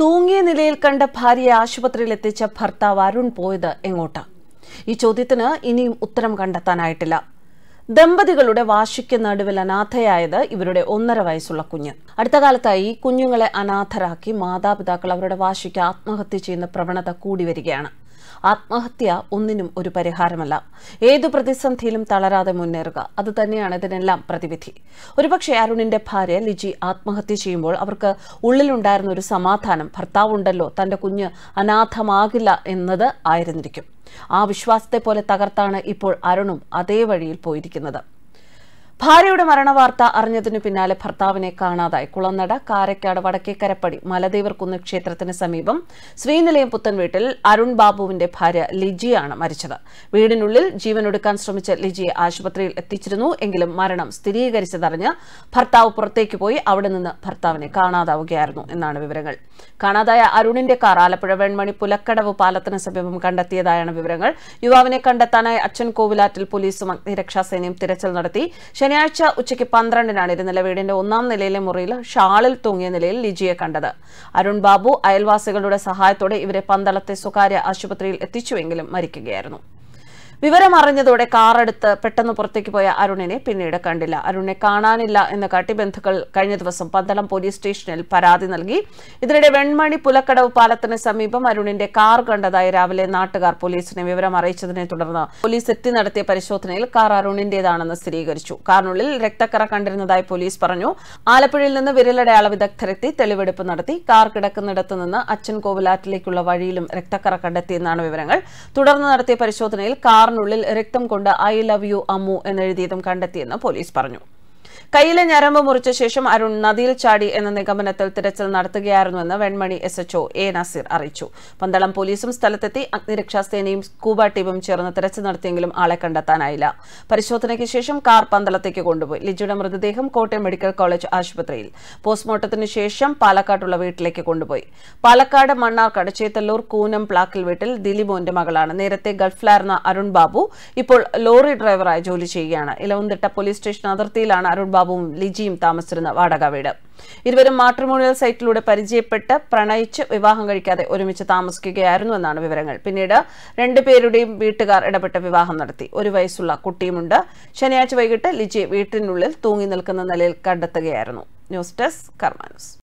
തൂങ്ങിയ നിലയിൽ കണ്ട ഭാര്യയെ ആശുപത്രിയിൽ എത്തിച്ച ഭർത്താവ് അരുൺ പോയത് എങ്ങോട്ട ഈ ചോദ്യത്തിന് ഇനിയും ഉത്തരം കണ്ടെത്താനായിട്ടില്ല ദമ്പതികളുടെ വാശിക്ക് നടുവിൽ അനാഥയായത് ഇവരുടെ ഒന്നര വയസ്സുള്ള കുഞ്ഞ് അടുത്ത കാലത്തായി കുഞ്ഞുങ്ങളെ അനാഥരാക്കി മാതാപിതാക്കൾ അവരുടെ വാശിക്ക് ആത്മഹത്യ ചെയ്യുന്ന പ്രവണത കൂടി വരികയാണ് ആത്മഹത്യ ഒന്നിനും ഒരു പരിഹാരമല്ല ഏതു പ്രതിസന്ധിയിലും തളരാതെ മുന്നേറുക അത് തന്നെയാണ് ഇതിനെല്ലാം പ്രതിവിധി ഒരുപക്ഷെ അരുണിന്റെ ഭാര്യ ലിജി ആത്മഹത്യ ചെയ്യുമ്പോൾ അവർക്ക് ഉള്ളിലുണ്ടായിരുന്ന ഒരു സമാധാനം ഭർത്താവുണ്ടല്ലോ തന്റെ കുഞ്ഞ് അനാഥമാകില്ല എന്നത് ആയിരുന്നിരിക്കും ആ വിശ്വാസത്തെ പോലെ തകർത്താണ് ഇപ്പോൾ അരുണും അതേ വഴിയിൽ പോയിരിക്കുന്നത് ഭാര്യയുടെ മരണവാർത്ത അറിഞ്ഞതിനു പിന്നാലെ ഭർത്താവിനെ കാണാതായി കുളനട കാരക്കാട് വടക്കേക്കരപ്പടി മലദേവർകുന്ന് ക്ഷേത്രത്തിന് സമീപം ശ്രീനിലയം പുത്തൻ വീട്ടിൽ അരുൺ ബാബുവിന്റെ ഭാര്യ ലിജിയാണ് മരിച്ചത് വീടിനുള്ളിൽ ജീവനൊടുക്കാൻ ശ്രമിച്ച ലിജിയെ ആശുപത്രിയിൽ എത്തിച്ചിരുന്നു എങ്കിലും മരണം സ്ഥിരീകരിച്ചതറിഞ്ഞ് ഭർത്താവ് പുറത്തേക്ക് പോയി അവിടെ നിന്ന് ഭർത്താവിനെ കാണാതാവുകയായിരുന്നു എന്നാണ് വിവരങ്ങൾ കാണാതായ അരുണിന്റെ കാർ ആലപ്പുഴ വെൺമണി പുലക്കടവ് പാലത്തിന് സമീപം കണ്ടെത്തിയതായാണ് വിവരങ്ങൾ യുവാവിനെ കണ്ടെത്താനായി അച്ഛൻ കോവിലാറ്റിൽ പോലീസും അഗ്നിരക്ഷാസേനയും തിരച്ചിൽ നടത്തി ശനിയാഴ്ച ഉച്ചയ്ക്ക് പന്ത്രണ്ടിനാണ് ഇരുന്നില്ല വീടിന്റെ ഒന്നാം നിലയിലെ മുറിയിൽ ഷാളിൽ തൂങ്ങിയ നിലയിൽ ലിജിയെ കണ്ടത് അരുൺ ബാബു അയൽവാസികളുടെ സഹായത്തോടെ ഇവരെ പന്തളത്തെ സ്വകാര്യ ആശുപത്രിയിൽ എത്തിച്ചുവെങ്കിലും മരിക്കുകയായിരുന്നു വിവരം അറിഞ്ഞതോടെ കാറെടുത്ത് പെട്ടെന്ന് പുറത്തേക്ക് പോയ അരുണിനെ പിന്നീട് കണ്ടില്ല അരുണിനെ കാണാനില്ല എന്ന് കാട്ടി ബന്ധുക്കൾ കഴിഞ്ഞ ദിവസം പന്തളം പോലീസ് സ്റ്റേഷനിൽ പരാതി നൽകി ഇതിനിടെ വെൺമണി പുലക്കടവ് പാലത്തിന് സമീപം അരുണിന്റെ കാർ കണ്ടതായി രാവിലെ നാട്ടുകാർ പോലീസിനെ വിവരം അറിയിച്ചതിനെ തുടർന്ന് പോലീസ് എത്തി നടത്തിയ പരിശോധനയിൽ കാർ അരുണിന്റേതാണെന്ന് സ്ഥിരീകരിച്ചു കാറിനുള്ളിൽ രക്തക്കറ കണ്ടിരുന്നതായി പോലീസ് പറഞ്ഞു ആലപ്പുഴയിൽ നിന്ന് വിരലടയാള വിദഗ്ധരെത്തി തെളിവെടുപ്പ് നടത്തി കാർ കിടക്കുന്നിടത്ത് നിന്ന് അച്ഛൻ കോവിലാറ്റിലേക്കുള്ള വഴിയിലും രക്തക്കറ കണ്ടെത്തിയെന്നാണ് വിവരങ്ങൾ തുടർന്ന് നടത്തിയ പരിശോധനയിൽ കാർ കാറിനുള്ളിൽ രക്തം കൊണ്ട് ഐ ലവ് യു അമ്മു എന്നെഴുതിയതും കണ്ടെത്തിയെന്ന് പോലീസ് പറഞ്ഞു കയ്യിലെ ഞരമ്പ് മുറിച്ച ശേഷം അരുൺ നദിയിൽ ചാടി എന്ന നിഗമനത്തിൽ തിരച്ചിൽ നടത്തുകയായിരുന്നുവെന്ന് Venmani S O A Nazeer അറിയിച്ചു പന്തളം പോലീസും സ്ഥലത്തെത്തി അഗ്നിരക്ഷാ സേനയും സ്കൂബ ടീമും ചേർന്ന് തിരച്ചിൽ നടത്തിയെങ്കിലും ആളെ കണ്ടെത്താനായില്ല പരിശോധനയ്ക്ക് ശേഷം കാർ പന്തളത്തേക്ക് കൊണ്ടുപോയി ലിജിയുടെ മൃതദേഹം കോട്ടയം മെഡിക്കൽ കോളേജ് ആശുപത്രിയിൽ പോസ്റ്റ്മോർട്ടത്തിന് ശേഷം പാലക്കാട്ടുള്ള വീട്ടിലേക്ക് കൊണ്ടുപോയി പാലക്കാട് മണ്ണാർക്കാട് ചേത്തല്ലൂർ കൂനം പ്ലാക്കിൽ വീട്ടിൽ ദിലീപോന്റെ മകളാണ് നേരത്തെ ഗൾഫിലായിരുന്ന അരുൺ ബാബു ഇപ്പോൾ ലോറി ഡ്രൈവറായി ജോലി ചെയ്യുകയാണ് ഇലവന്തിട്ട പോലീസ് സ്റ്റേഷൻ അതിർത്തിയിലാണ് അരുൺ ബാബുവും ലിജിയും താമസിച്ചിരുന്ന വാടക വീട് ഇരുവരും മാട്രിമോണിയൽ സൈറ്റിലൂടെ പരിചയപ്പെട്ട് പ്രണയിച്ച് വിവാഹം കഴിക്കാതെ ഒരുമിച്ച് താമസിക്കുകയായിരുന്നു എന്നാണ് വിവരങ്ങൾ പിന്നീട് രണ്ടുപേരുടെയും വീട്ടുകാർ ഇടപെട്ട് വിവാഹം നടത്തി ഒരു വയസ്സുള്ള കുട്ടിയുമുണ്ട് ശനിയാഴ്ച വൈകിട്ട് ലിജി വീട്ടിനുള്ളിൽ തൂങ്ങി നിൽക്കുന്ന നിലയിൽ കണ്ടെത്തുകയായിരുന്നു ന്യൂസ് ഡെസ്ക് കർമാനുസ്